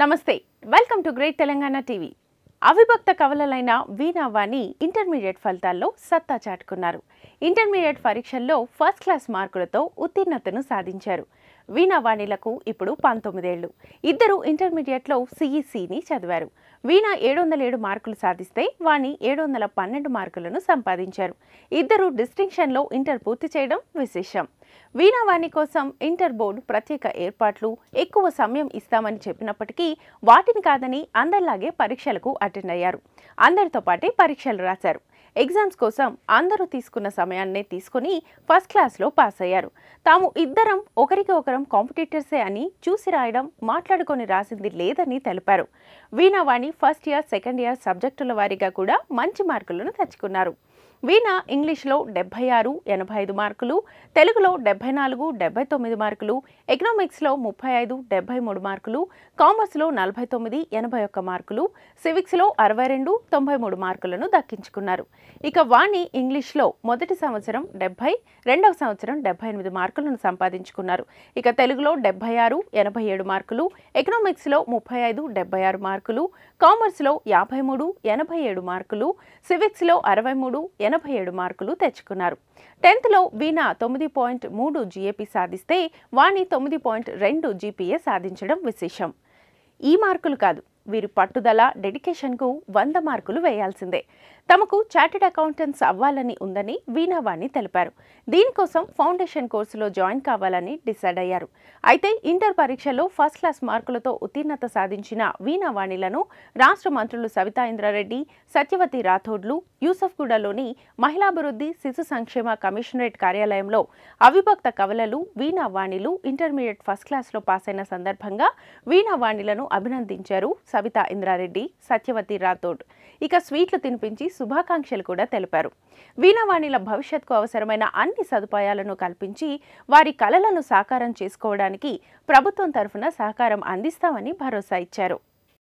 నమస్తే welcome to great Telangana TV అవిభక్త కవలలైన వీణావాణి ఇంటర్మీడియట్ ఫలితాల్లో సత్తా చాటుకున్నారు ఇంటర్మీడియట్ పరీక్షల్లో ఫస్ట్ క్లాస్ మార్కులతో ఉత్తీర్ణతను సాధించారు వీణావాణిలకు ఇప్పుడు పంతొమ్మిదేళ్లు ఇద్దరు ఇంటర్మీడియట్లో సిఈసిని చదివారు వీణ ఏడు వందల ఏడు మార్కులు సాధిస్తే వాణి ఏడు వందల పన్నెండు మార్కులను సంపాదించారు ఇద్దరు డిస్టింక్షన్లో ఇంటర్ పూర్తి చేయడం విశేషం వీణావాణి కోసం ఇంటర్ బోర్డు ప్రత్యేక ఏర్పాట్లు ఎక్కువ సమయం ఇస్తామని చెప్పినప్పటికీ వాటిని కాదని అందరిలాగే పరీక్షలకు అటెండ్ అయ్యారు అందరితో పాటే పరీక్షలు రాశారు ఎగ్జామ్స్ కోసం అందరూ తీసుకున్న సమయాన్నే తీసుకుని ఫస్ట్ క్లాస్లో పాస్ అయ్యారు తాము ఇద్దరం ఒకరికి ఒకరం కాంపిటీటర్సే అని చూసి రాయడం మాట్లాడుకొని రాసింది లేదని తెలిపారు Veenavani first year second year సబ్జెక్టుల వారీగా కూడా మంచి మార్కులను తెచ్చుకున్నారు వీణ ఇంగ్లీష్లో డెబ్బై ఆరు ఎనభై ఐదు మార్కులు తెలుగులో డెబ్బై నాలుగు డెబ్బై తొమ్మిది మార్కులు ఎకనామిక్స్లో ముప్పై ఐదు డెబ్బై మూడు మార్కులు కామర్స్లో నలభై తొమ్మిది ఎనభై ఒక్క మార్కులు సివిక్స్లో అరవై రెండు తొంభై మూడు మార్కులను దక్కించుకున్నారు ఇక వాణి ఇంగ్లీష్లో మొదటి సంవత్సరం డెబ్బై రెండవ సంవత్సరం డెబ్బై ఎనిమిది మార్కులను సంపాదించుకున్నారు ఇక తెలుగులో డెబ్బై ఆరు ఎనభై ఏడు మార్కులు ఎకనామిక్స్లో ముప్పై ఐదు డెబ్బై ఆరు మార్కులు కామర్స్లో యాభై మూడు ఎనభై ఏడు మార్కులు సివిక్స్లో అరవై మూడు ఎనభై ఏడు మార్కులు తెచ్చుకున్నారు టెన్త్లో వీణా తొమ్మిది పాయింట్ మూడు జీఏపీ సాధిస్తే వాణి తొమ్మిది పాయింట్ రెండు జీపీఏ సాధించడం విశేషం ఈ మార్కులు కాదు వీరి పట్టుదల డెడికేషన్కు వంద మార్కులు వేయాల్సిందే తమకు చార్టెడ్ అకౌంటెంట్స్ అవ్వాలని ఉందని వీణావాణి తెలిపారు దీనికోసం ఫౌండేషన్ కోర్సులో జాయిన్ కావాలని డిసైడ్ అయ్యారు అయితే ఇంటర్ పరీక్షలో ఫస్ట్ క్లాస్ మార్కులతో ఉత్తీర్ణత సాధించిన వీణావాణిలను రాష్ట్ర మంత్రులు సవితా ఇంద్రారెడ్డి సత్యవతి రాథోడ్లు యూసఫ్గూడలోని మహిళాభివృద్ధి శిశు సంక్షేమ కమిషనరేట్ కార్యాలయంలో అవిభక్త కవలలు వీణావాణిలు ఇంటర్మీడియట్ ఫస్ట్ క్లాస్లో పాసైన సందర్భంగా వీణావాణిలను అభినందించారు సబితా ఇంద్రారెడ్డి సత్యవతి రాథోడ్ ఇక స్వీట్లు తినిపించి శుభాకాంక్షలు కూడా తెలిపారు వీణావాణిల భవిష్యత్కు అవసరమైన అన్ని సదుపాయాలను కల్పించి వారి కలలను సాకారం చేసుకోవడానికి ప్రభుత్వం తరఫున సహకారం అందిస్తామని భరోసా ఇచ్చారు